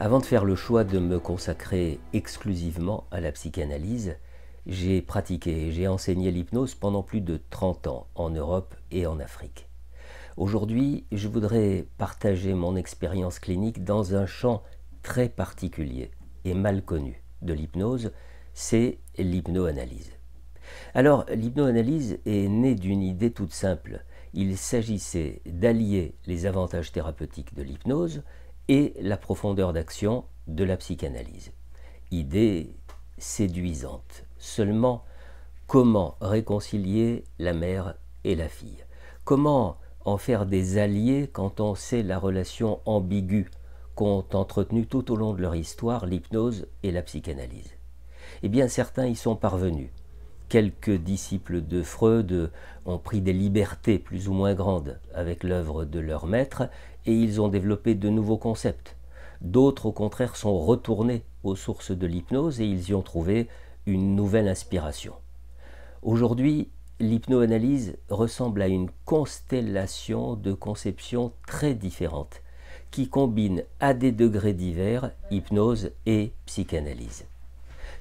Avant de faire le choix de me consacrer exclusivement à la psychanalyse, j'ai pratiqué et j'ai enseigné l'hypnose pendant plus de 30 ans en Europe et en Afrique. Aujourd'hui, je voudrais partager mon expérience clinique dans un champ très particulier et mal connu de l'hypnose, c'est l'hypnoanalyse. Alors, l'hypnoanalyse est née d'une idée toute simple. Il s'agissait d'allier les avantages thérapeutiques de l'hypnose et la profondeur d'action de la psychanalyse. Idée séduisante. Seulement, comment réconcilier la mère et la fille Comment en faire des alliés quand on sait la relation ambiguë qu'ont entretenue tout au long de leur histoire l'hypnose et la psychanalyse Eh bien, certains y sont parvenus quelques disciples de Freud ont pris des libertés plus ou moins grandes avec l'œuvre de leur maître et ils ont développé de nouveaux concepts. D'autres, au contraire, sont retournés aux sources de l'hypnose et ils y ont trouvé une nouvelle inspiration. Aujourd'hui, l'hypnoanalyse ressemble à une constellation de conceptions très différentes qui combinent à des degrés divers hypnose et psychanalyse.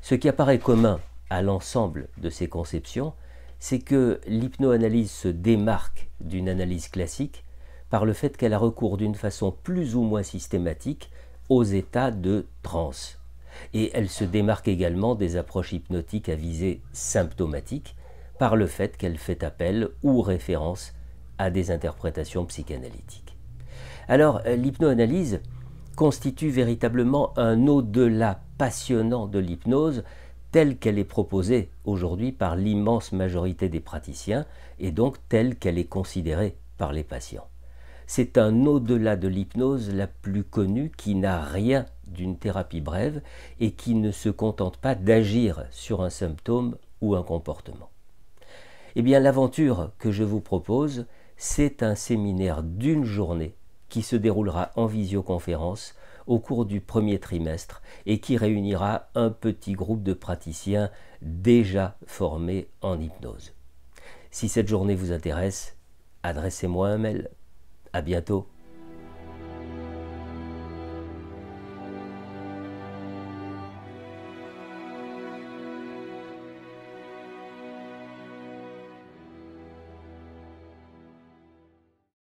Ce qui apparaît commun à l'ensemble de ces conceptions, c'est que l'hypnoanalyse se démarque d'une analyse classique par le fait qu'elle a recours d'une façon plus ou moins systématique aux états de transe. Et elle se démarque également des approches hypnotiques à visée symptomatique par le fait qu'elle fait appel ou référence à des interprétations psychanalytiques. Alors l'hypnoanalyse constitue véritablement un au-delà passionnant de l'hypnose telle qu'elle est proposée aujourd'hui par l'immense majorité des praticiens et donc telle qu'elle est considérée par les patients. C'est un au-delà de l'hypnose la plus connue qui n'a rien d'une thérapie brève et qui ne se contente pas d'agir sur un symptôme ou un comportement. Eh bien l'aventure que je vous propose, c'est un séminaire d'une journée qui se déroulera en visioconférence au cours du premier trimestre et qui réunira un petit groupe de praticiens déjà formés en hypnose. Si cette journée vous intéresse, adressez-moi un mail. À bientôt.